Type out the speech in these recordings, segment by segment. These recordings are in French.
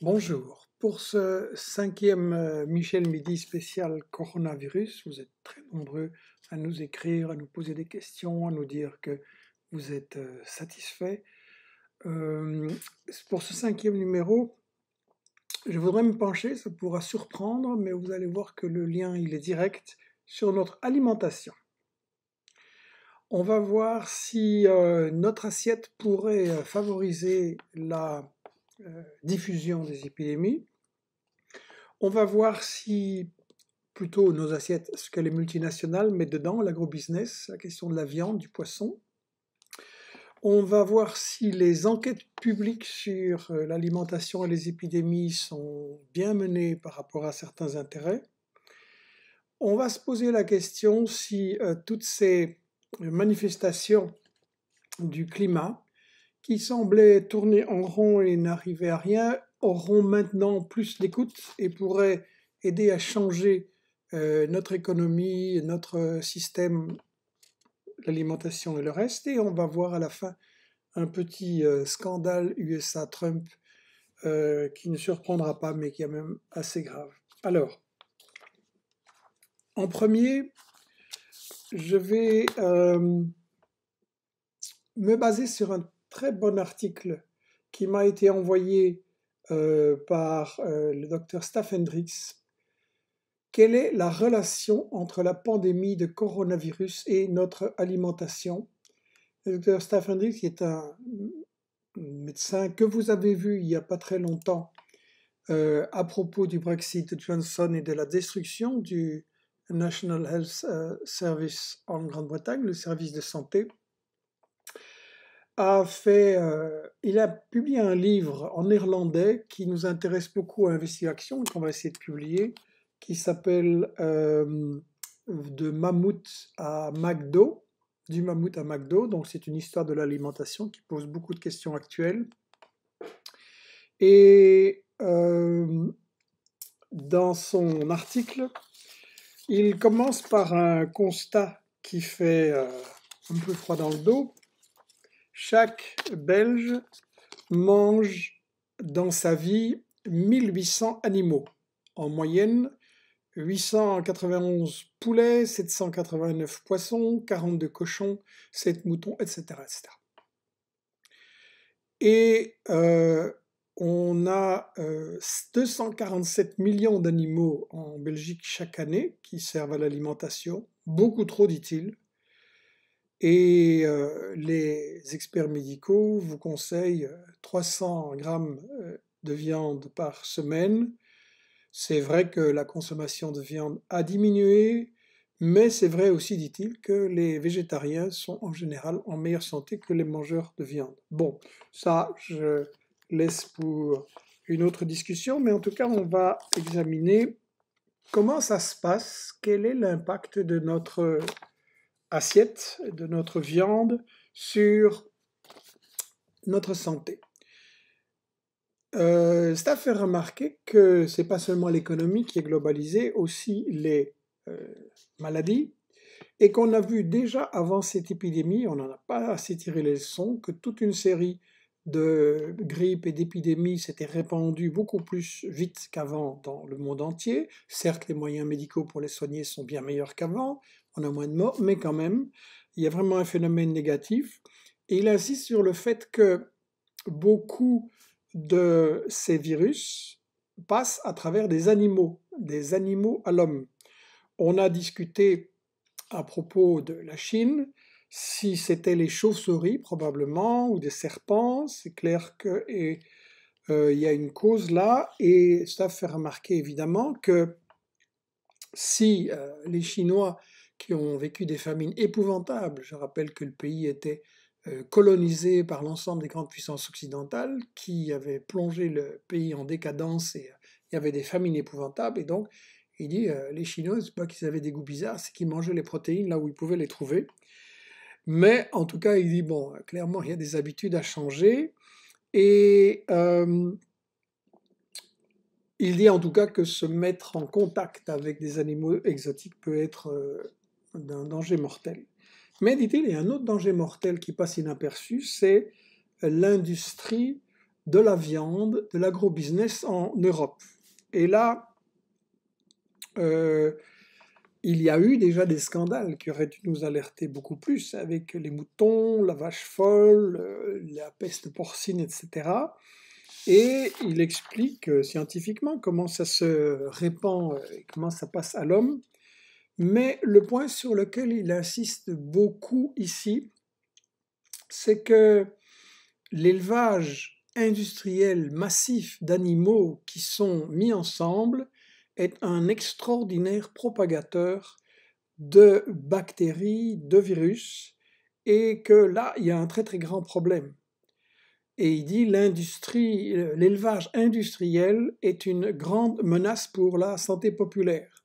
Bonjour. Pour ce cinquième euh, Michel Midi spécial coronavirus, vous êtes très nombreux à nous écrire, à nous poser des questions, à nous dire que vous êtes euh, satisfait. Euh, pour ce cinquième numéro, je voudrais me pencher, ça pourra surprendre, mais vous allez voir que le lien, il est direct sur notre alimentation. On va voir si notre assiette pourrait favoriser la euh, diffusion des épidémies. On va voir si plutôt nos assiettes, ce que les multinationales mettent dedans, l'agrobusiness, la question de la viande, du poisson. On va voir si les enquêtes publiques sur euh, l'alimentation et les épidémies sont bien menées par rapport à certains intérêts. On va se poser la question si euh, toutes ces manifestations du climat qui semblaient tourner en rond et n'arriver à rien, auront maintenant plus d'écoute et pourraient aider à changer euh, notre économie, notre euh, système, l'alimentation et le reste. Et on va voir à la fin un petit euh, scandale USA-Trump qui ne surprendra pas, mais qui est même assez grave. Alors, en premier, je vais me baser sur un très bon article qui m'a été envoyé euh, par euh, le docteur Staff Hendrix. Quelle est la relation entre la pandémie de coronavirus et notre alimentation Le docteur Staff Hendricks est un médecin que vous avez vu il n'y a pas très longtemps euh, à propos du Brexit de Johnson et de la destruction du National Health Service en Grande-Bretagne, le service de santé a fait, euh, il a publié un livre en néerlandais qui nous intéresse beaucoup à Investigation, qu'on va essayer de publier, qui s'appelle euh, De mammouth à McDo, du mammouth à McDo. Donc c'est une histoire de l'alimentation qui pose beaucoup de questions actuelles. Et euh, dans son article, il commence par un constat qui fait un peu froid dans le dos chaque Belge mange dans sa vie 1800 animaux. En moyenne, 891 poulets, 789 poissons, 42 cochons, 7 moutons, etc. Et euh, on a 247 euh, millions d'animaux en Belgique chaque année qui servent à l'alimentation, beaucoup trop dit-il. Et euh, les experts médicaux vous conseillent 300 euh, grammes euh, de viande par semaine. C'est vrai que la consommation de viande a diminué, mais c'est vrai aussi, dit-il, que les végétariens sont en général en meilleure santé que les mangeurs de viande. Bon, ça, je laisse pour une autre discussion, mais en tout cas, on va examiner comment ça se passe, quel est l'impact de notre assiette, de notre viande, sur notre santé. c'est euh, à faire remarquer que c'est pas seulement l'économie qui est globalisée, aussi les euh, maladies, et qu'on a vu déjà avant cette épidémie, on n'en a pas assez tiré les leçons, que toute une série de grippes et d'épidémies s'étaient répandues beaucoup plus vite qu'avant dans le monde entier. Certes, les moyens médicaux pour les soigner sont bien meilleurs qu'avant, on a moins de morts, mais quand même, il y a vraiment un phénomène négatif. Et il insiste sur le fait que beaucoup de ces virus passent à travers des animaux, des animaux à l'homme. On a discuté à propos de la Chine, si c'était les chauves-souris probablement, ou des serpents, c'est clair que... Euh, il y a une cause là, et ça fait remarquer évidemment que si euh, les Chinois qui ont vécu des famines épouvantables. Je rappelle que le pays était euh, colonisé par l'ensemble des grandes puissances occidentales qui avaient plongé le pays en décadence et euh, il y avait des famines épouvantables. Et donc, il dit, euh, les Chinois, n'est pas qu'ils avaient des goûts bizarres, c'est qu'ils mangeaient les protéines là où ils pouvaient les trouver. Mais en tout cas, il dit, bon, clairement, il y a des habitudes à changer. Et il dit en tout cas que se mettre en contact avec des animaux exotiques peut être d'un danger mortel. Mais, dit-il, il y a un autre danger mortel qui passe inaperçu, c'est l'industrie de la viande, de l'agro-business en Europe. Et là, euh, il y a eu déjà des scandales qui auraient dû nous alerter beaucoup plus, avec les moutons, la vache folle, euh, la peste porcine, etc. Et il explique euh, scientifiquement comment ça se répand et comment ça passe à l'homme. Mais le point sur lequel il insiste beaucoup ici, c'est que l'élevage industriel massif d'animaux qui sont mis ensemble est un extraordinaire propagateur de bactéries, de virus, et que là, il y a un très très grand problème. Et il dit l'industrie, euh, l'élevage industriel est une grande menace pour la santé populaire.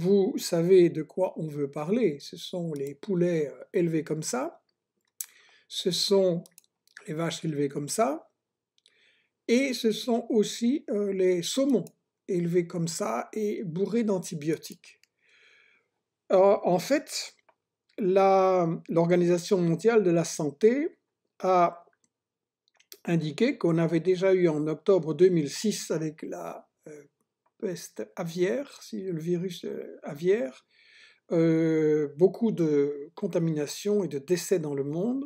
Vous savez de quoi on veut parler. Ce sont les poulets euh, élevés comme ça. Ce sont les vaches élevées comme ça. Et ce sont aussi euh, les saumons élevés comme ça et bourrés d'antibiotiques. Euh, en fait, l'Organisation mondiale de la santé a indiqué qu'on avait déjà eu en octobre 2006 avec la peste aviaire, si le virus euh, aviaire, euh, beaucoup de contaminations et de décès dans le monde,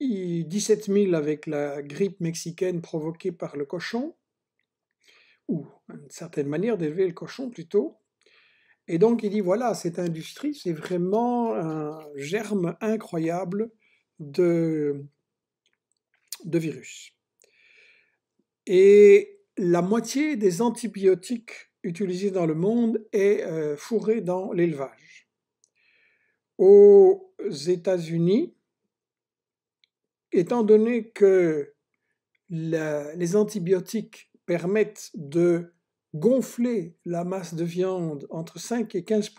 17 000 avec la grippe mexicaine provoquée par le cochon, ou une certaine manière d'élever le cochon plutôt. Et donc il dit voilà, cette industrie, c'est vraiment un germe incroyable de, de virus. Et la moitié des antibiotiques utilisés dans le monde est euh, fourrée dans l'élevage. Aux États-Unis, étant donné que les antibiotiques permettent de gonfler la masse de viande entre 5 et 15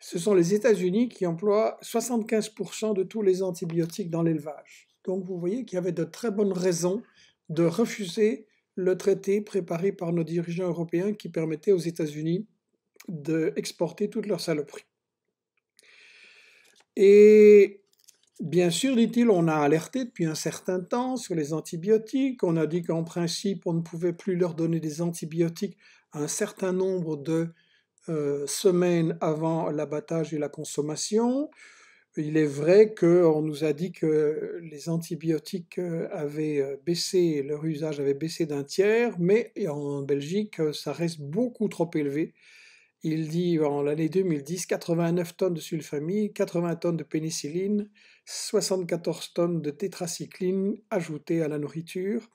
ce sont les États-Unis qui emploient 75 de tous les antibiotiques dans l'élevage. Donc vous voyez qu'il y avait de très bonnes raisons de refuser le traité préparé par nos dirigeants européens qui permettait aux États-Unis d'exporter toute leur saloperie. Et bien sûr, dit-il, on a alerté depuis un certain temps sur les antibiotiques, on a dit qu'en principe, on ne pouvait plus leur donner des antibiotiques un certain nombre de euh, semaines avant l'abattage et la consommation. Il est vrai qu'on nous a dit que les antibiotiques euh, avaient euh, baissé, leur usage avait baissé d'un tiers, mais en Belgique, euh, ça reste beaucoup trop élevé. Il dit en l'année 2010 89 tonnes de sulfamie, 80 tonnes de pénicilline, 74 tonnes de tétracycline ajoutées à la nourriture.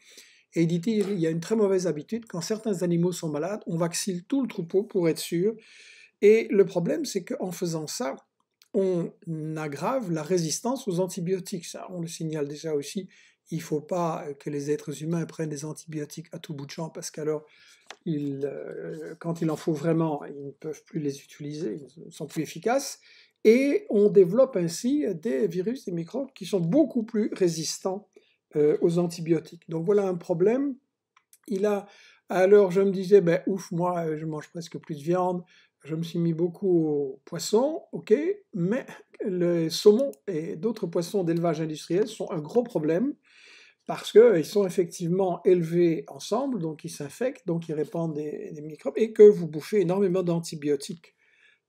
Et il dit il y a une très mauvaise habitude, quand certains animaux sont malades, on vaccine tout le troupeau pour être sûr. Et le problème, c'est qu'en faisant ça, on aggrave la résistance aux antibiotiques. Ça, on le signale déjà aussi. Il ne faut pas que les êtres humains prennent des antibiotiques à tout bout de champ parce qu'alors, euh, quand il en faut vraiment, ils ne peuvent plus les utiliser, ils ne sont plus efficaces. Et on développe ainsi des virus, des microbes qui sont beaucoup plus résistants euh, aux antibiotiques. Donc voilà un problème. Il a alors je me disais, ben ouf, moi je mange presque plus de viande, je me suis mis beaucoup au poissons, ok, mais les saumons et d'autres poissons d'élevage industriel sont un gros problème parce qu'ils sont effectivement élevés ensemble, donc ils s'infectent, donc ils répandent des, microbes, et que vous bouffez énormément d'antibiotiques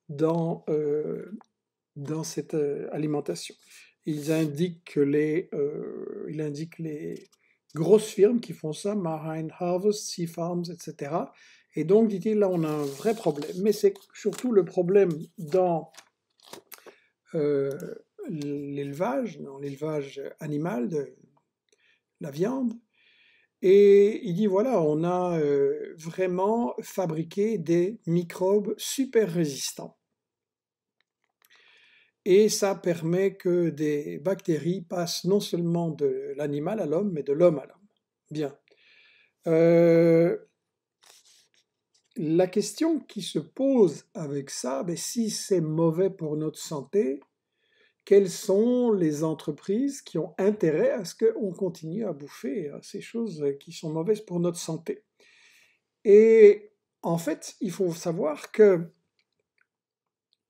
dans, euh, dans cette euh, alimentation. Ils indiquent les, euh, ils indiquent les grosses firmes qui font ça, Marine Harvest, Sea Farms, etc., et donc, dit-il, là, on a un vrai problème. Mais c'est surtout le problème dans euh, l'élevage, dans l'élevage animal de la viande. Et il dit, voilà, on a euh, vraiment fabriqué des microbes super résistants. Et ça permet que des bactéries passent non seulement de l'animal à l'homme, mais de l'homme à l'homme. Bien. Euh, la question qui se pose avec ça, ben, si c'est mauvais pour notre santé, quelles sont les entreprises qui ont intérêt à ce qu'on continue à bouffer hein, ces choses qui sont mauvaises pour notre santé Et en fait, il faut savoir que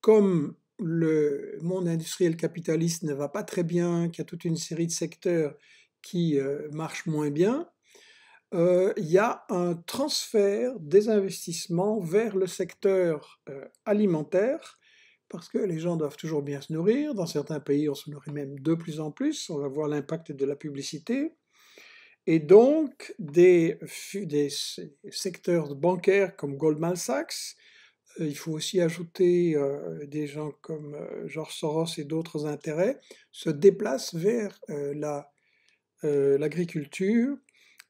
comme le monde industriel capitaliste ne va pas très bien, qu'il y a toute une série de secteurs qui euh, marchent moins bien, euh, il y a un transfert des investissements vers le secteur euh, alimentaire, parce que les gens doivent toujours bien se nourrir. Dans certains pays, on se nourrit même de plus en plus. On va voir l'impact de la publicité. Et donc, des, des secteurs bancaires comme Goldman Sachs, euh, il faut aussi ajouter des gens comme George Soros et d'autres intérêts, se déplacent vers l'agriculture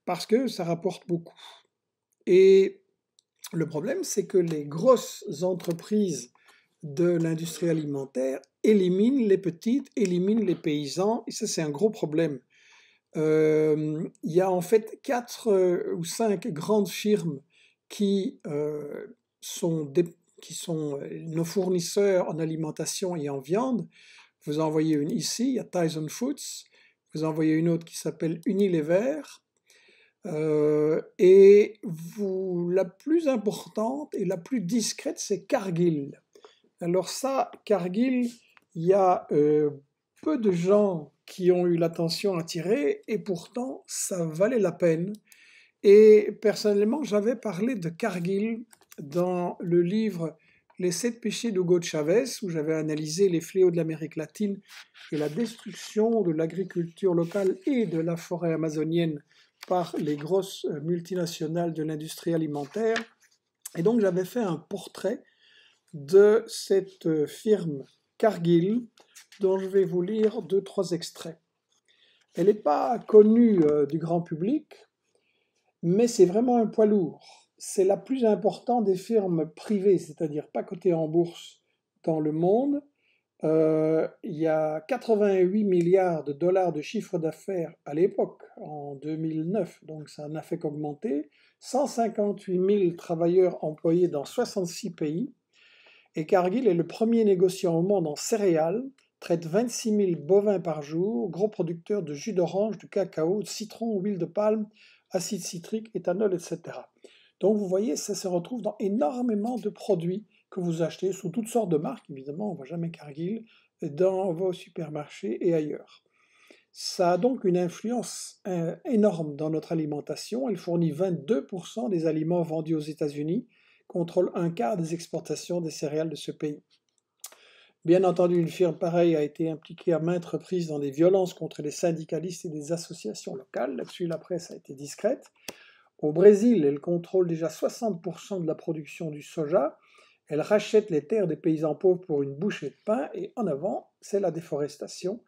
parce que ça rapporte beaucoup. Et le problème, c'est que les grosses entreprises de l'industrie alimentaire éliminent les petites, éliminent les paysans, et ça c'est un gros problème. Euh, il y a en fait quatre euh, ou cinq grandes firmes qui, euh, sont qui sont nos fournisseurs en alimentation et en viande. Vous envoyez une ici, il y a Tyson Foods. Vous envoyez une autre qui s'appelle Unilever. Euh, et vous, la plus importante et la plus discrète, c'est Cargill. Alors ça, Cargill, il y a euh, peu de gens qui ont eu l'attention attirée et pourtant ça valait la peine. Et personnellement, j'avais parlé de Cargill dans le livre Les sept péchés d'Hugo Chavez, où j'avais analysé les fléaux de l'Amérique latine et la destruction de l'agriculture locale et de la forêt amazonienne par les grosses euh, multinationales de l'industrie alimentaire. Et donc j'avais fait un portrait de cette euh, firme Cargill dont je vais vous lire deux, trois extraits. Elle n'est pas connue euh, du grand public, mais c'est vraiment un poids lourd. C'est la plus importante des firmes privées, c'est-à-dire pas cotées en bourse dans le monde, euh, il y a 88 milliards de dollars de chiffre d'affaires à l'époque, en 2009, donc ça n'a fait qu'augmenter. 158 000 travailleurs employés dans 66 pays. Et Cargill est le premier négociant au monde en céréales, traite 26 000 bovins par jour, gros producteur de jus d'orange, de cacao, de citron, huile de palme, acide citrique, éthanol, etc. Donc vous voyez, ça se retrouve dans énormément de produits que vous achetez sous toutes sortes de marques, évidemment, on ne voit jamais Cargill, dans vos supermarchés et ailleurs. Ça a donc une influence euh, énorme dans notre alimentation. Elle fournit 22% des aliments vendus aux États-Unis, contrôle un quart des exportations des céréales de ce pays. Bien entendu, une firme pareille a été impliquée à maintes reprises dans des violences contre les syndicalistes et des associations locales. Là-dessus, la presse a été discrète. Au Brésil, elle contrôle déjà 60% de la production du soja elle rachète les terres des paysans pauvres pour une bouchée de pain et en avant, c'est la déforestation.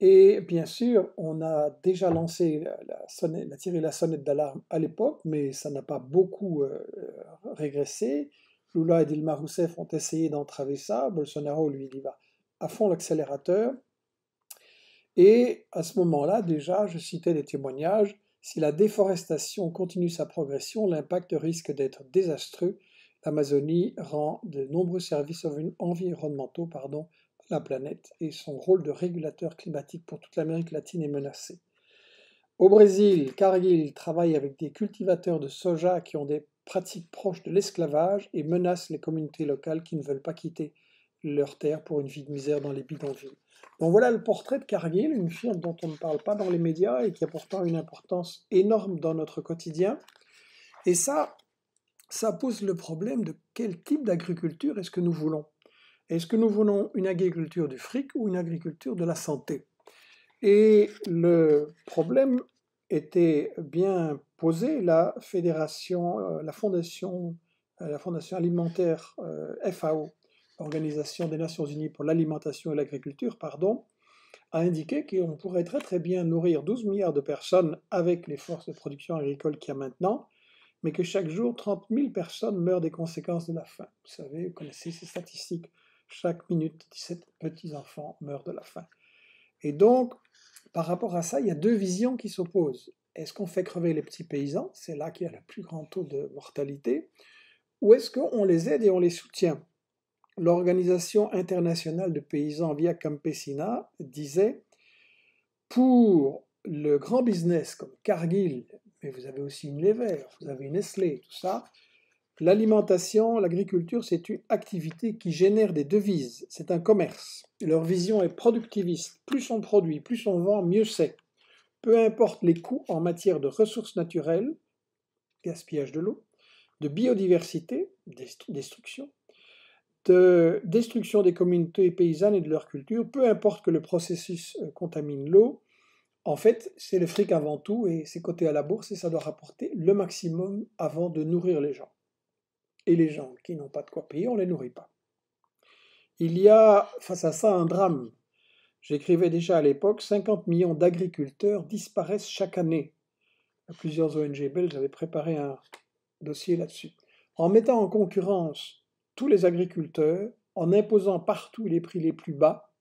Et bien sûr, on a déjà lancé la, sonnette, tiré la sonnette d'alarme à l'époque, mais ça n'a pas beaucoup euh, euh, régressé. Lula et Dilma Rousseff ont essayé d'entraver ça. Bolsonaro, lui, il y va à fond l'accélérateur. Et à ce moment-là, déjà, je citais des témoignages, si la déforestation continue sa progression, l'impact risque d'être désastreux L'Amazonie rend de nombreux services environnementaux pardon, à la planète et son rôle de régulateur climatique pour toute l'Amérique latine est menacé. Au Brésil, Cargill travaille avec des cultivateurs de soja qui ont des pratiques proches de l'esclavage et menace les communautés locales qui ne veulent pas quitter leurs terres pour une vie de misère dans les bidonvilles. Donc voilà le portrait de Cargill, une firme dont on ne parle pas dans les médias et qui a pourtant une importance énorme dans notre quotidien. Et ça, ça pose le problème de quel type d'agriculture est-ce que nous voulons. Est-ce que nous voulons une agriculture du fric ou une agriculture de la santé Et le problème était bien posé. La fédération, euh, la fondation, euh, la fondation alimentaire euh, FAO, Organisation des Nations Unies pour l'alimentation et l'agriculture, pardon, a indiqué qu'on pourrait très très bien nourrir 12 milliards de personnes avec les forces de production agricole qu'il y a maintenant, mais que chaque jour, 30 000 personnes meurent des conséquences de la faim. Vous savez, vous connaissez ces statistiques. Chaque minute, 17 petits-enfants meurent de la faim. Et donc, par rapport à ça, il y a deux visions qui s'opposent. Est-ce qu'on fait crever les petits paysans C'est là qu'il y a le plus grand taux de mortalité. Ou est-ce qu'on les aide et on les soutient L'Organisation internationale de paysans via Campesina disait pour le grand business comme Cargill, mais vous avez aussi une Lever, vous avez une Nestlé, tout ça. L'alimentation, l'agriculture, c'est une activité qui génère des devises, c'est un commerce. Leur vision est productiviste. Plus on produit, plus on vend, mieux c'est. Peu importe les coûts en matière de ressources naturelles, gaspillage de l'eau, de biodiversité, destruction, de destruction des communautés paysannes et de leur culture, peu importe que le processus euh, contamine l'eau, en fait, c'est le fric avant tout et c'est coté à la bourse et ça doit rapporter le maximum avant de nourrir les gens. Et les gens qui n'ont pas de quoi payer, on ne les nourrit pas. Il y a face à ça un drame. J'écrivais déjà à l'époque, 50 millions d'agriculteurs disparaissent chaque année. Plusieurs ONG belges avaient préparé un dossier là-dessus. En mettant en concurrence tous les agriculteurs, en imposant partout les prix les plus bas,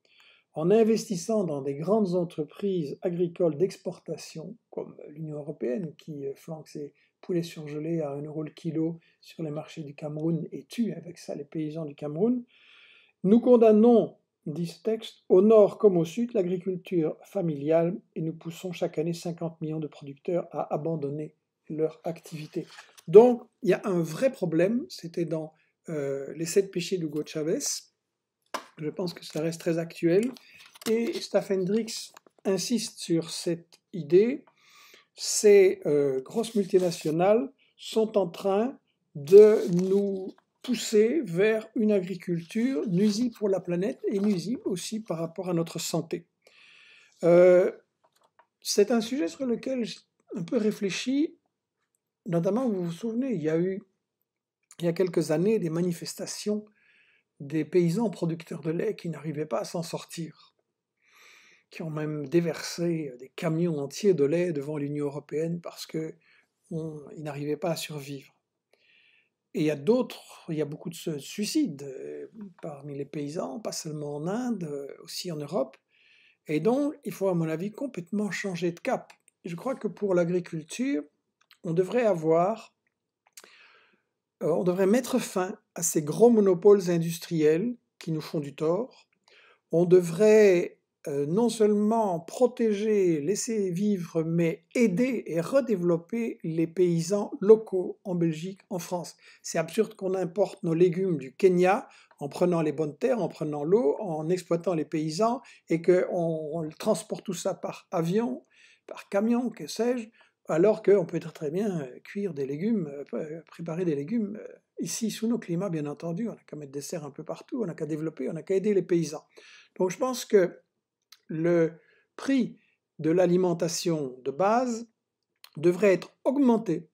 en investissant dans des grandes entreprises agricoles d'exportation, comme l'Union européenne qui euh, flanque ses poulets surgelés à 1 euro le kilo sur les marchés du Cameroun et tue avec ça les paysans du Cameroun, nous condamnons, dit ce texte, au nord comme au sud l'agriculture familiale et nous poussons chaque année 50 millions de producteurs à abandonner leur activité. Donc il y a un vrai problème, c'était dans euh, les sept péchés d'Hugo Chavez, je pense que ça reste très actuel. Et Hendrix insiste sur cette idée. Ces euh, grosses multinationales sont en train de nous pousser vers une agriculture nuisible pour la planète et nuisible aussi par rapport à notre santé. Euh, c'est un sujet sur lequel j'ai un peu réfléchi, notamment vous vous souvenez, il y a eu il y a quelques années des manifestations des paysans producteurs de lait qui n'arrivaient pas à s'en sortir, qui ont même déversé des camions entiers de lait devant l'Union européenne parce qu'ils n'arrivaient pas à survivre. Et il y a d'autres, il y a beaucoup de suicides euh, parmi les paysans, pas seulement en Inde, euh, aussi en Europe. Et donc, il faut, à mon avis, complètement changer de cap. Je crois que pour l'agriculture, on devrait avoir euh, on devrait mettre fin à ces gros monopoles industriels qui nous font du tort. On devrait euh, non seulement protéger, laisser vivre, mais aider et redévelopper les paysans locaux en Belgique, en France. C'est absurde qu'on importe nos légumes du Kenya en prenant les bonnes terres, en prenant l'eau, en exploitant les paysans, et qu'on transporte tout ça par avion, par camion, que sais-je, alors qu'on peut très bien euh, cuire des légumes, euh, euh, préparer des légumes ici sous nos climats, bien entendu. On n'a qu'à mettre des serres un peu partout, on n'a qu'à développer, on n'a qu'à aider les paysans. Donc je pense que le prix de l'alimentation de base devrait être augmenté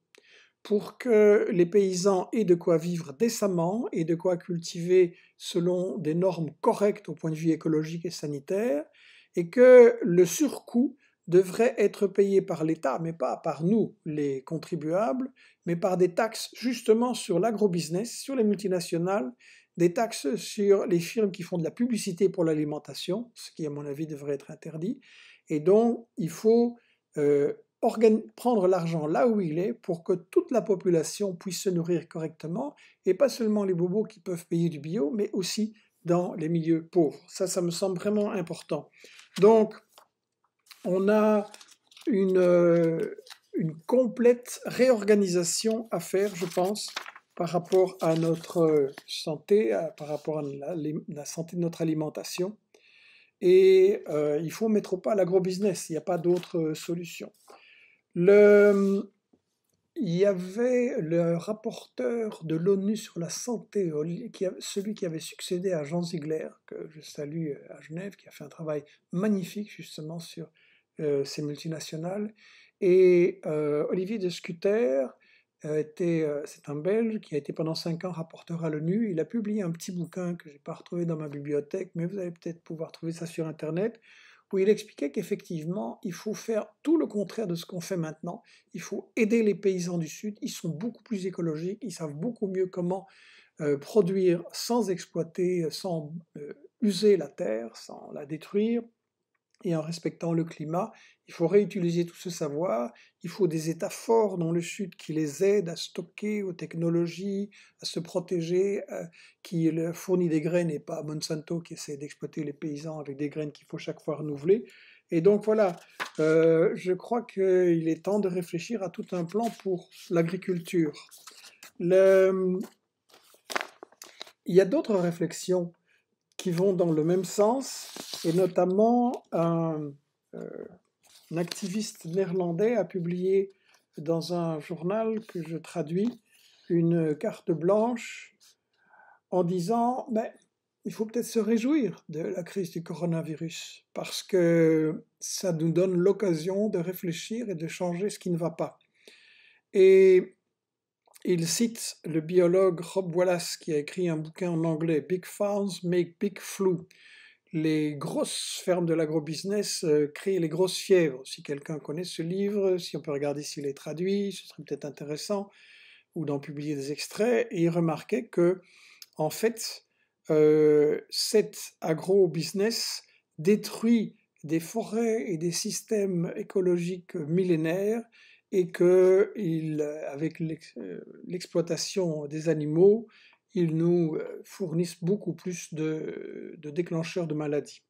pour que les paysans aient de quoi vivre décemment et de quoi cultiver selon des normes correctes au point de vue écologique et sanitaire, et que le surcoût devrait être payé par l'État, mais pas par nous, les contribuables, mais par des taxes justement sur l'agrobusiness, sur les multinationales, des taxes sur les firmes qui font de la publicité pour l'alimentation, ce qui à mon avis devrait être interdit, et donc il faut euh, prendre l'argent là où il est pour que toute la population puisse se nourrir correctement, et pas seulement les bobos qui peuvent payer du bio, mais aussi dans les milieux pauvres. Ça, ça me semble vraiment important. Donc, on a euh, une, complète réorganisation à faire, je pense, par rapport à notre euh, santé, par rapport à la, santé de notre alimentation. Et euh, il faut mettre au pas l'agro-business, il n'y a pas d'autre solution. il y avait le rapporteur de l'ONU sur la santé, celui qui avait succédé à Jean Ziegler, que je salue à Genève, qui a fait un travail magnifique justement sur euh, ces multinationales. Et euh, Olivier de euh, était, c'est un Belge qui a été pendant cinq ans rapporteur à l'ONU. Il a publié un petit bouquin que je n'ai pas retrouvé dans ma bibliothèque, mais vous allez peut-être pouvoir trouver ça sur Internet, où il expliquait qu'effectivement, il faut faire tout le contraire de ce qu'on fait maintenant. Il faut aider les paysans du Sud. Ils sont beaucoup plus écologiques, ils savent beaucoup mieux comment produire sans exploiter, sans user la terre, sans la détruire et en respectant le climat. Il faut réutiliser tout ce savoir. Il faut des États forts dans le Sud qui les aident à stocker aux technologies, à se protéger, euh, qui fournit des graines et pas Monsanto qui essaie d'exploiter les paysans avec des graines qu'il faut chaque fois renouveler. Et donc voilà, euh, je crois qu'il est temps de réfléchir à tout un plan pour l'agriculture. Il y a d'autres réflexions qui vont dans le même sens et notamment, euh, un, activiste néerlandais a publié dans un journal que je traduis une carte blanche en disant ben, il faut peut-être se réjouir de la crise du coronavirus parce que ça nous donne l'occasion de réfléchir et de changer ce qui ne va pas. Et il cite le biologue Rob Wallace qui a écrit un bouquin en anglais, Big Farms Make Big Flu, les grosses fermes de l'agrobusiness euh, créent les grosses fièvres. Si quelqu'un connaît ce livre, si on peut regarder s'il est traduit, ce serait peut-être intéressant, ou d'en publier des extraits, et remarquer que, en fait, euh, cet agrobusiness détruit des forêts et des systèmes écologiques millénaires et que, avec euh, l'exploitation des animaux, ils nous euh, fournissent beaucoup plus de, déclencheurs de maladies.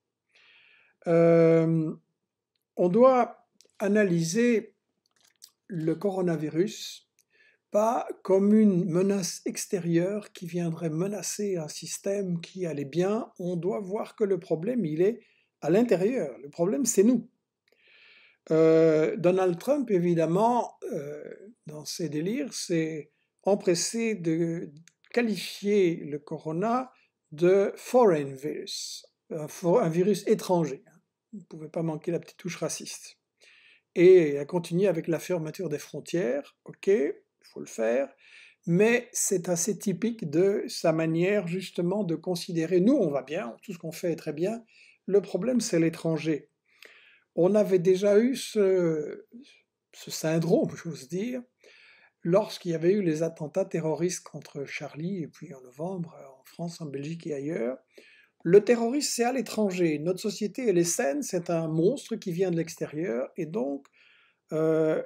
Euh, on doit analyser le coronavirus pas comme une menace extérieure qui viendrait menacer un système qui allait bien. On doit voir que le problème, il est à l'intérieur. Le problème, c'est nous. Euh, Donald Trump, évidemment, dans ses délires, s'est empressé de qualifier le corona de foreign virus, un, virus étranger. Hein. Vous ne pouvez pas manquer la petite touche raciste. Et à continuer avec la fermeture des frontières, ok, il faut le faire, mais c'est assez typique de sa manière justement de considérer, nous on va bien, tout ce qu'on fait est très bien, le problème c'est l'étranger. On avait déjà eu ce, ce syndrome, j'ose dire, lorsqu'il y avait eu les attentats terroristes contre Charlie, et puis en novembre, euh, en France, en Belgique et ailleurs, le terrorisme, c'est à l'étranger. Notre société, elle est saine, c'est un monstre qui vient de l'extérieur, et donc euh,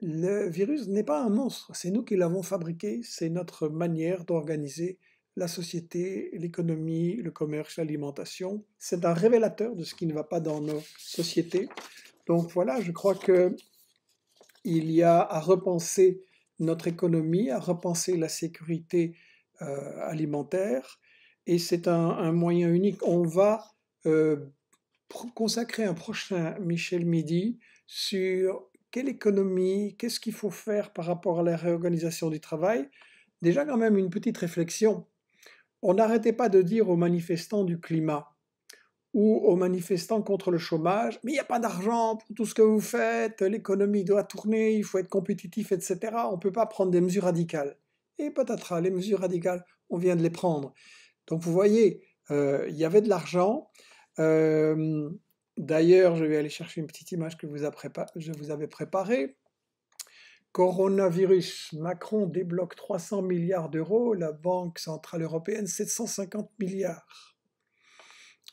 le virus n'est pas un monstre, c'est nous qui l'avons fabriqué, c'est notre manière d'organiser la société, l'économie, le commerce, l'alimentation. C'est un révélateur de ce qui ne va pas dans nos sociétés. Donc voilà, je crois que il y a à repenser notre économie, à repenser la sécurité euh, alimentaire. Et c'est un, moyen unique. On va euh, consacrer un prochain Michel Midi sur quelle économie, qu'est-ce qu'il faut faire par rapport à la réorganisation du travail. Déjà quand même une petite réflexion. On n'arrêtait pas de dire aux manifestants du climat, ou aux manifestants contre le chômage, mais il n'y a pas d'argent pour tout ce que vous faites, l'économie doit tourner, il faut être compétitif, etc. On ne peut pas prendre des mesures radicales. Et patatras, hein, les mesures radicales, on vient de les prendre. Donc vous voyez, euh, il y avait de l'argent. Euh, d'ailleurs, je vais aller chercher une petite image que je vous avais préparée. Coronavirus, Macron débloque 300 milliards d'euros, la Banque Centrale Européenne 750 milliards.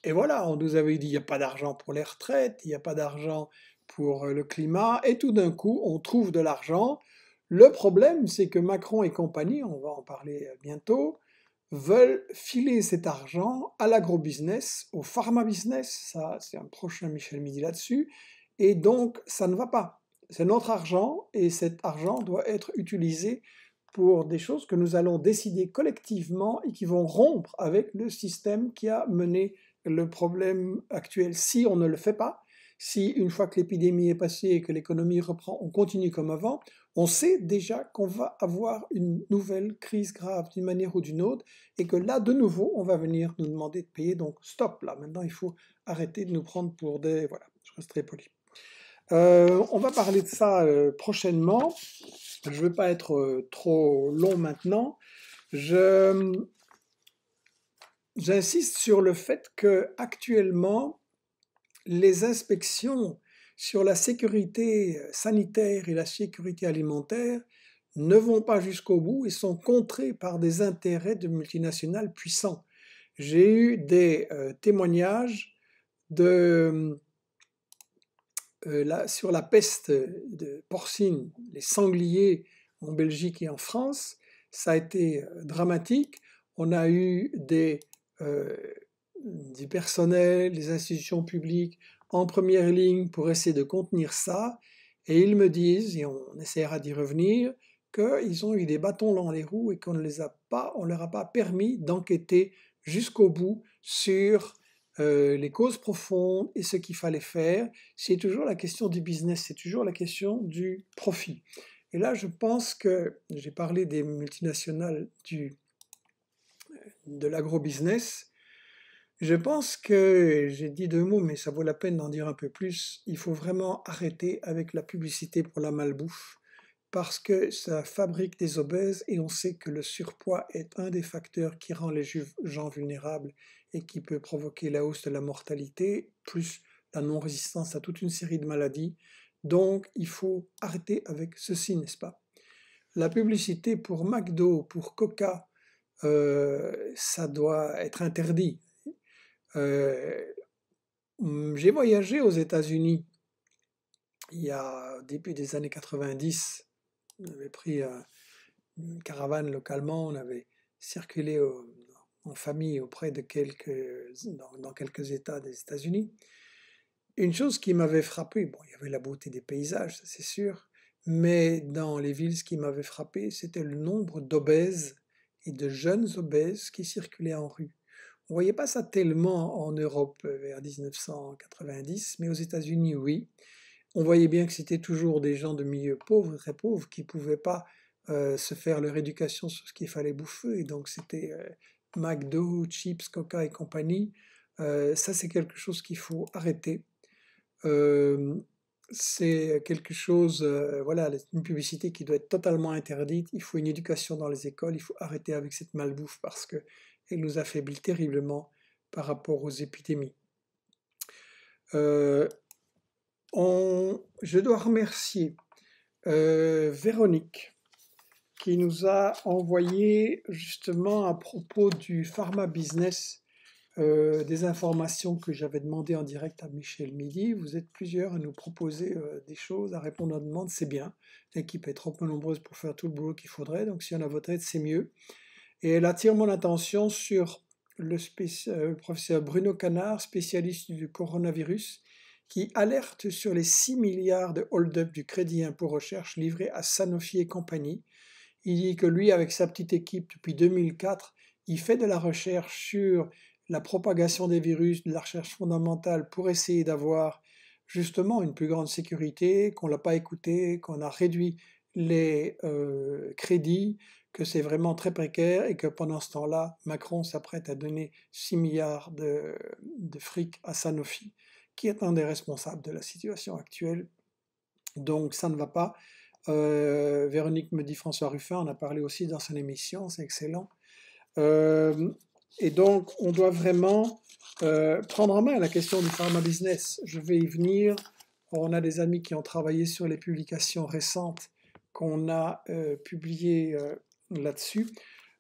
Et voilà, on nous avait dit il n'y a pas d'argent pour les retraites, il n'y a pas d'argent pour euh, le climat, et tout d'un coup, on trouve de l'argent. Le problème, c'est que Macron et compagnie, on va en parler euh, bientôt, veulent filer cet argent à l'agro-business, au pharma-business, ça c'est un prochain Michel Midi là-dessus, et donc ça ne va pas. C'est notre argent, et cet argent doit être utilisé pour des choses que nous allons décider collectivement et qui vont rompre avec le système qui a mené le problème actuel, si on ne le fait pas, si une fois que l'épidémie est passée et que l'économie reprend, on continue comme avant, on sait déjà qu'on va avoir une nouvelle crise grave d'une manière ou d'une autre, et que là, de nouveau, on va venir nous demander de payer. Donc, stop, là, maintenant, il faut arrêter de nous prendre pour des... Voilà, je reste très poli. Euh, on va parler de ça euh, prochainement. Je ne veux pas être euh, trop long maintenant. Je J'insiste sur le fait que actuellement les inspections sur la sécurité euh, sanitaire et la sécurité alimentaire ne vont pas jusqu'au bout et sont contrées par des intérêts de multinationales puissants. J'ai eu des euh, témoignages de, euh, sur la peste de porcine, les sangliers en Belgique et en France. Ça a été dramatique. On a eu des euh, du personnel, des institutions publiques en première ligne pour essayer de contenir ça. Et ils me disent, et on essaiera d'y revenir, qu'ils ont eu des bâtons dans les roues et qu'on ne les a pas, on leur a pas permis d'enquêter jusqu'au bout sur euh, les causes profondes et ce qu'il fallait faire. C'est toujours la question du business, c'est toujours la question du profit. Et là, je pense que j'ai parlé des multinationales du de l'agrobusiness, je pense que j'ai dit deux mots, mais ça vaut la peine d'en dire un peu plus. Il faut vraiment arrêter avec la publicité pour la malbouffe parce que ça fabrique des obèses et on sait que le surpoids est un des facteurs qui rend les gens vulnérables et qui peut provoquer la hausse de la mortalité, plus la non-résistance à toute une série de maladies. Donc il faut arrêter avec ceci, n'est-ce pas La publicité pour McDo, pour Coca, euh, ça doit être interdit. Euh, j'ai voyagé aux États-Unis il y a début des années 90. On avait pris euh, une caravane localement, on avait circulé en famille auprès de quelques, dans, quelques États des États-Unis. Une chose qui m'avait frappé, bon, il y avait la beauté des paysages, c'est sûr, mais dans les villes, ce qui m'avait frappé, c'était le nombre d'obèses et de jeunes obèses qui circulaient en rue. On ne voyait pas ça tellement en Europe euh, vers 1990, mais aux États-Unis, oui. On voyait bien que c'était toujours des gens de milieux pauvres, très pauvres, qui ne pouvaient pas euh, se faire leur éducation sur ce qu'il fallait bouffer. Et donc c'était euh, McDo, chips, Coca et compagnie. ça, c'est quelque chose qu'il faut arrêter c'est quelque chose, euh, voilà, une publicité qui doit être totalement interdite. Il faut une éducation dans les écoles, il faut arrêter avec cette malbouffe parce qu'elle nous affaiblit terriblement par rapport aux épidémies. Euh, je dois remercier euh, Véronique qui nous a envoyé justement à propos du pharma business euh, des informations que j'avais demandées en direct à Michel Midi. Vous êtes plusieurs à nous proposer euh, des choses, à répondre à nos demandes, c'est bien. L'équipe est trop peu nombreuse pour faire tout le boulot qu'il faudrait, donc si on a votre aide, c'est mieux. Et elle attire mon attention sur le, euh, le professeur Bruno Canard, spécialiste du coronavirus, qui alerte sur les 6 milliards de hold-up du crédit impôt recherche livré à Sanofi et compagnie. Il dit que lui, avec sa petite équipe depuis 2004, il fait de la recherche sur la propagation des virus, de la recherche fondamentale pour essayer d'avoir justement une plus grande sécurité, qu'on ne l'a pas écouté, qu'on a réduit les euh, crédits, que c'est vraiment très précaire et que pendant ce temps-là, Macron s'apprête à donner 6 milliards de, fric à Sanofi, qui est un des responsables de la situation actuelle. Donc ça ne va pas. Euh, Véronique me dit François Ruffin, on a parlé aussi dans son émission, c'est excellent. Euh, et donc, on doit vraiment euh, prendre en main la question du pharma business. Je vais y venir. On a des amis qui ont travaillé sur les publications récentes qu'on a euh, publiées euh, là-dessus.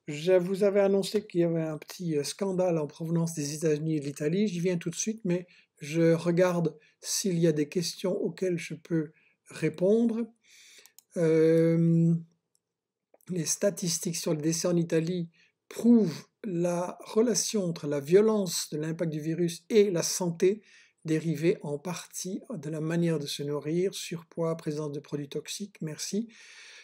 Je vous avais annoncé qu'il y avait un petit scandale en provenance des États-Unis et de l'Italie. J'y viens tout de suite, mais je regarde s'il y a des questions auxquelles je peux répondre. les statistiques sur les décès en Italie prouve la relation entre la violence de l'impact du virus et la santé dérivée en partie de la manière de se nourrir, surpoids, présence de produits toxiques, merci.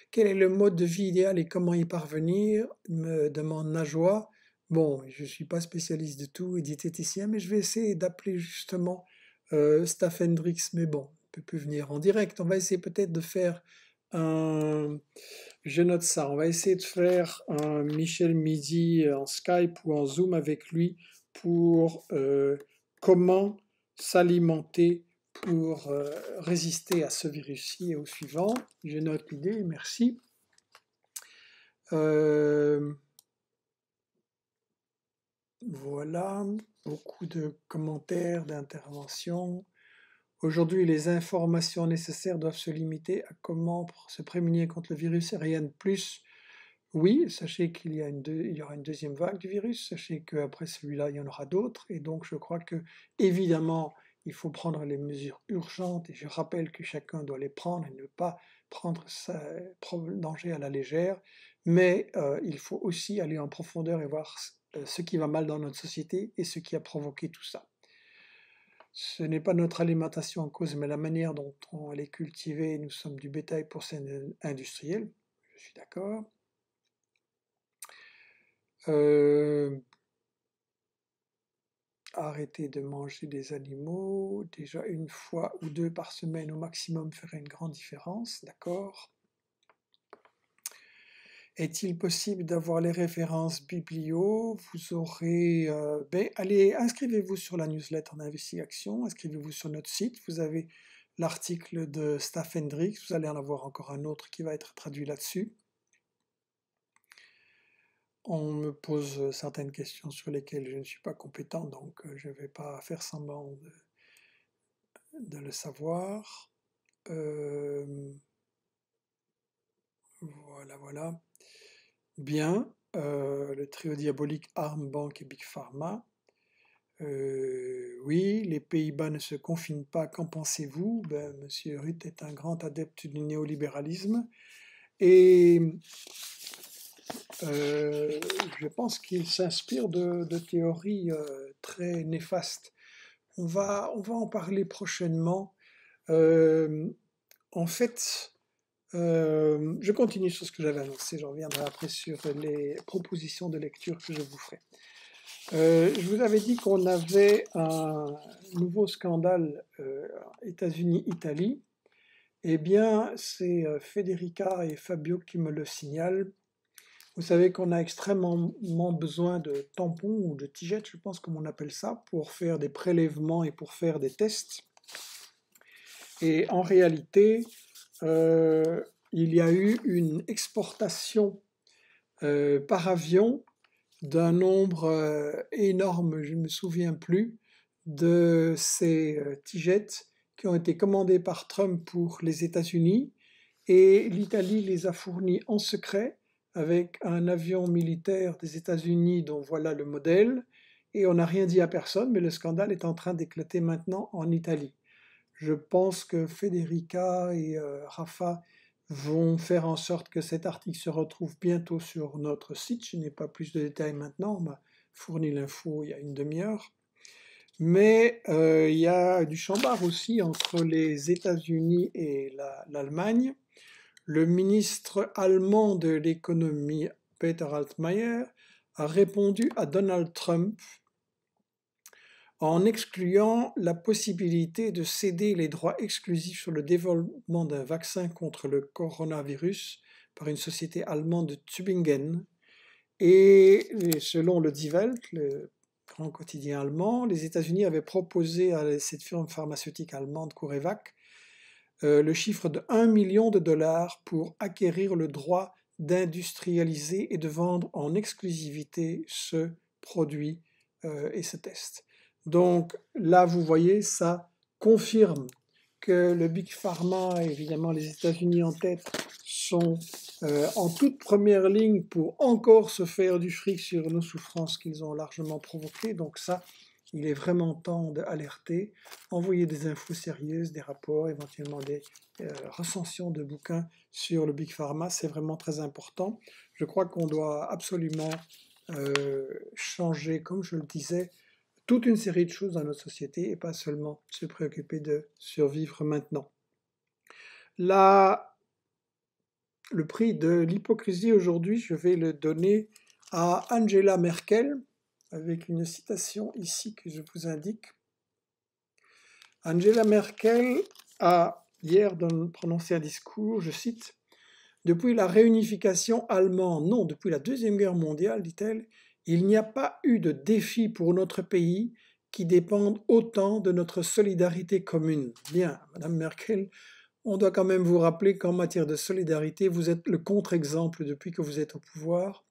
Quel est le mode de vie idéal et comment y parvenir me demande Najwa. Bon, je ne suis pas spécialiste de tout et diététicien, mais je vais essayer d'appeler justement euh, Staff Hendrix, mais bon, ne peut plus venir en direct. On va essayer peut-être de faire euh, je note ça. On va essayer de faire un Michel Midi euh, en Skype ou en Zoom avec lui pour euh, comment s'alimenter pour résister à ce virus-ci et au suivant. Je note l'idée, merci. voilà, beaucoup de commentaires, d'interventions. Aujourd'hui, les informations nécessaires doivent se limiter à comment se prémunir contre le virus et rien de plus. Oui, sachez qu'il y, a une il y aura une deuxième vague du virus, sachez qu'après celui-là, il y en aura d'autres. Et donc, je crois que, évidemment, il faut prendre les mesures urgentes. Et je rappelle que chacun doit les prendre et ne pas prendre sa danger à la légère. Mais euh, il faut aussi aller en profondeur et voir euh, ce qui va mal dans notre société et ce qui a provoqué tout ça ce n'est pas notre alimentation en cause, mais la manière dont on les cultive, Nous sommes du bétail pour scène industrielle. Je suis d'accord. Euh, arrêter de manger des animaux déjà une fois ou deux par semaine au maximum ferait une grande différence, d'accord est-il possible d'avoir les références biblio Vous aurez. Euh, ben, allez, inscrivez-vous sur la newsletter Action. inscrivez-vous sur notre site. Vous avez l'article de Staff Hendrix, vous allez en avoir encore un autre qui va être traduit là-dessus. On me pose certaines questions sur lesquelles je ne suis pas compétent, donc euh, je ne vais pas faire semblant de, le savoir. Euh, voilà, voilà bien euh, le trio diabolique Arm Bank et Big Pharma. Euh, oui, les Pays-Bas ne se confinent pas, qu'en pensez-vous ben, Monsieur Ruth est un grand adepte du néolibéralisme et euh, je pense qu'il s'inspire de, de, théories très néfastes. On va, on va en parler prochainement. en fait, euh, je continue sur ce que j'avais annoncé, je reviendrai après sur les propositions de lecture que je vous ferai. Euh, je vous avais dit qu'on avait un nouveau scandale euh, États-Unis-Italie. Eh bien, c'est Federica et Fabio qui me le signalent. Vous savez qu'on a extrêmement besoin de tampons ou de tigettes, je pense comme on appelle ça, pour faire des prélèvements et pour faire des tests. Et en réalité, euh, il y a eu une exportation euh, par avion d'un nombre euh, énorme, je ne me souviens plus, de ces tigettes qui ont été commandées par Trump pour les États-Unis et l'Italie les a fournis en secret avec un avion militaire des États-Unis dont voilà le modèle et on n'a rien dit à personne mais le scandale est en train d'éclater maintenant en Italie je pense que Federica et euh, Rafa vont faire en sorte que cet article se retrouve bientôt sur notre site. Je n'ai pas plus de détails maintenant, on m'a fourni l'info il y a une demi-heure. Mais euh, il y a du chambard aussi entre les États-Unis et l'Allemagne. le ministre allemand de l'économie, Peter Altmaier, a répondu à Donald Trump en excluant la possibilité de céder les droits exclusifs sur le développement d'un vaccin contre le coronavirus par une société allemande de Tübingen. Et euh, selon le Die Welt, le grand quotidien allemand, les États-Unis avaient proposé à cette firme pharmaceutique allemande Curevac, euh, le chiffre de 1 million de dollars pour acquérir le droit d'industrialiser et de vendre en exclusivité ce produit euh, et ce test. Donc là, vous voyez, ça confirme que le Big Pharma, évidemment les États-Unis en tête, sont euh, en toute première ligne pour encore se faire du fric sur nos souffrances qu'ils ont largement provoquées. Donc ça, il est vraiment temps d'alerter, envoyer des infos sérieuses, des rapports, éventuellement des euh, recensions de bouquins sur le Big Pharma. C'est vraiment très important. Je crois qu'on doit absolument euh, changer, comme je le disais, toute une série de choses dans notre société et pas seulement se préoccuper de survivre maintenant. le prix de l'hypocrisie aujourd'hui, je vais le donner à Angela Merkel avec une citation ici que je vous indique. Angela Merkel a hier prononcé un discours, je cite, Depuis la réunification allemande, non, depuis la Deuxième Guerre mondiale, dit-elle, il n'y a pas eu de défi pour notre pays qui dépendent autant de notre solidarité commune. Bien, Madame Merkel, on doit quand même vous rappeler qu'en matière de solidarité, vous êtes le contre-exemple depuis que vous êtes au pouvoir.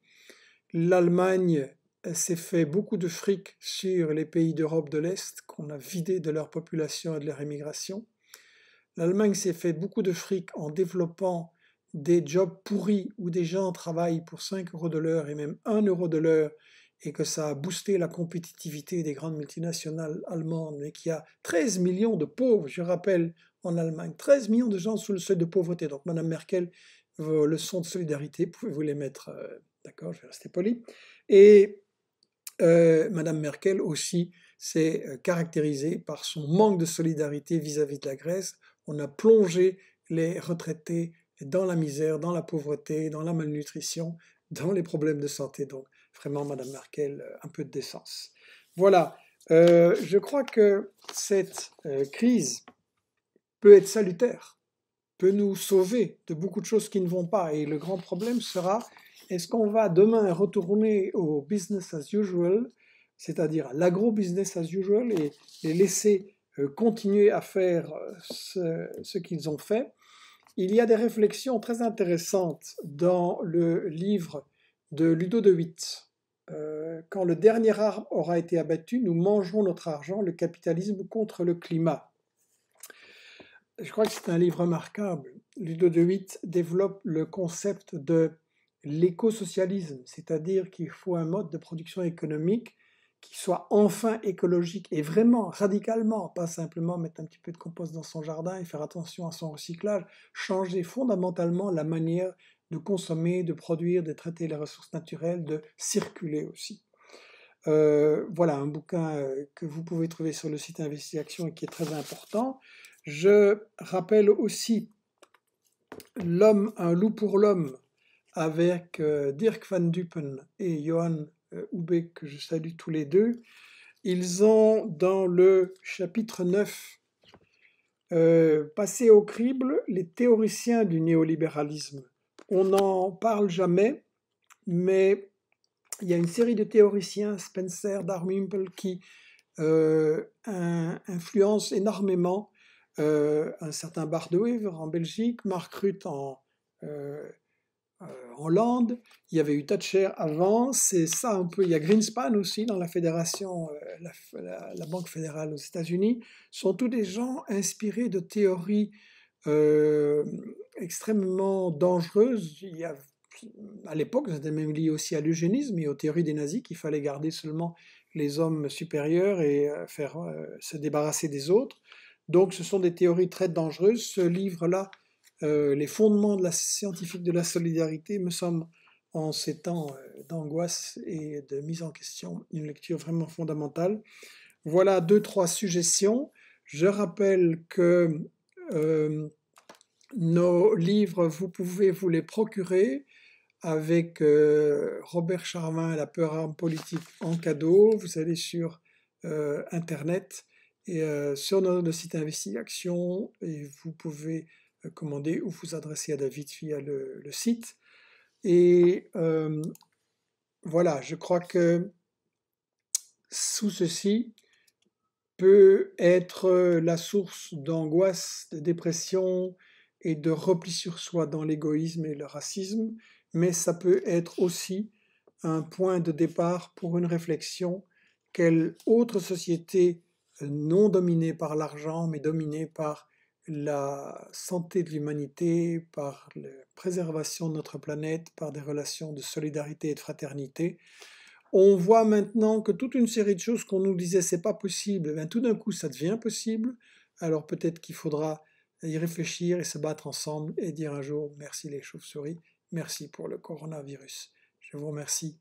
L'Allemagne s'est fait beaucoup de fric sur les pays d'Europe de l'Est, qu'on a vidés de leur population et de leur immigration. L'Allemagne s'est fait beaucoup de fric en développant des jobs pourris où des gens travaillent pour 5 euros de l'heure et même 1 euro de l'heure et que ça a boosté la compétitivité des grandes multinationales allemandes mais qu'il y a 13 millions de pauvres, je rappelle, en Allemagne, 13 millions de gens sous le seuil de pauvreté. Donc Madame Merkel, vos leçons de solidarité, pouvez-vous les mettre, euh, d'accord, je vais rester poli. Et euh, Madame Merkel aussi s'est euh, caractérisée par son manque de solidarité vis-à-vis -vis de la Grèce. On a plongé les retraités dans la misère, dans la pauvreté, dans la malnutrition, dans les problèmes de santé. Donc vraiment, Madame Merkel, euh, un peu de décence. Voilà, euh, je crois que cette euh, crise peut être salutaire, peut nous sauver de beaucoup de choses qui ne vont pas. Et le grand problème sera, est-ce qu'on va demain retourner au business as usual, c'est-à-dire à, l'agro-business as usual, et, les laisser continuer à faire ce, ce qu'ils ont fait Il y a des réflexions très intéressantes dans le livre de Ludo de Witt, euh, quand le dernier arbre aura été abattu, nous mangerons notre argent, le capitalisme contre le climat. Je crois que c'est un livre remarquable. Ludo de Witt développe le concept de l'écosocialisme, c'est-à-dire qu'il faut un mode de production économique qui soit enfin écologique et vraiment radicalement, pas simplement mettre un petit peu de compost dans son jardin et faire attention à son recyclage, changer fondamentalement la manière de consommer, de produire, de traiter les ressources naturelles, de circuler aussi. Euh, voilà un bouquin euh, que vous pouvez trouver sur le site Investiaction et qui est très important. Je rappelle aussi L'homme, un loup pour l'homme, avec euh, Dirk van Duppen et Johan euh, que je salue tous les deux. Ils ont, dans le chapitre 9, passé au crible les théoriciens du néolibéralisme on n'en parle jamais, mais il y a une série de théoriciens, Spencer, Darwimple, qui euh, influencent énormément euh, un certain Bardouivre en Belgique, Marc Ruth en, euh, euh Hollande, il y avait eu Thatcher avant, c'est ça un peu, il y a Greenspan aussi dans la fédération, la, la Banque fédérale aux États-Unis, sont tous des gens inspirés de théories euh, extrêmement dangereuse. Il à l'époque, c'était même lié aussi à l'eugénisme et aux théories des nazis qu'il fallait garder seulement les hommes supérieurs et euh, faire euh, se débarrasser des autres. Donc ce sont des théories très dangereuses. Ce livre-là, Les fondements de la scientifique de la solidarité, me semble, en ces temps d'angoisse et de mise en question, une lecture vraiment fondamentale. Voilà deux, trois suggestions. Je rappelle que nos livres, vous pouvez vous les procurer avec euh, Robert Charvin, La peur arme politique en cadeau. Vous allez sur euh, Internet et euh, sur notre, site Investigation et vous pouvez commander ou vous adresser à David via le, le site. Et voilà, je crois que sous ceci peut être la source d'angoisse, de dépression, et de repli sur soi dans l'égoïsme et le racisme, mais ça peut être aussi un point de départ pour une réflexion quelle autre société non dominée par l'argent, mais dominée par la santé de l'humanité, par la préservation de notre planète, par des relations de solidarité et de fraternité. On voit maintenant que toute une série de choses qu'on nous disait c'est pas possible, eh tout d'un coup ça devient possible. Alors peut-être qu'il faudra y réfléchir et se battre ensemble et dire un jour merci les chauves-souris, merci pour le coronavirus. Je vous remercie.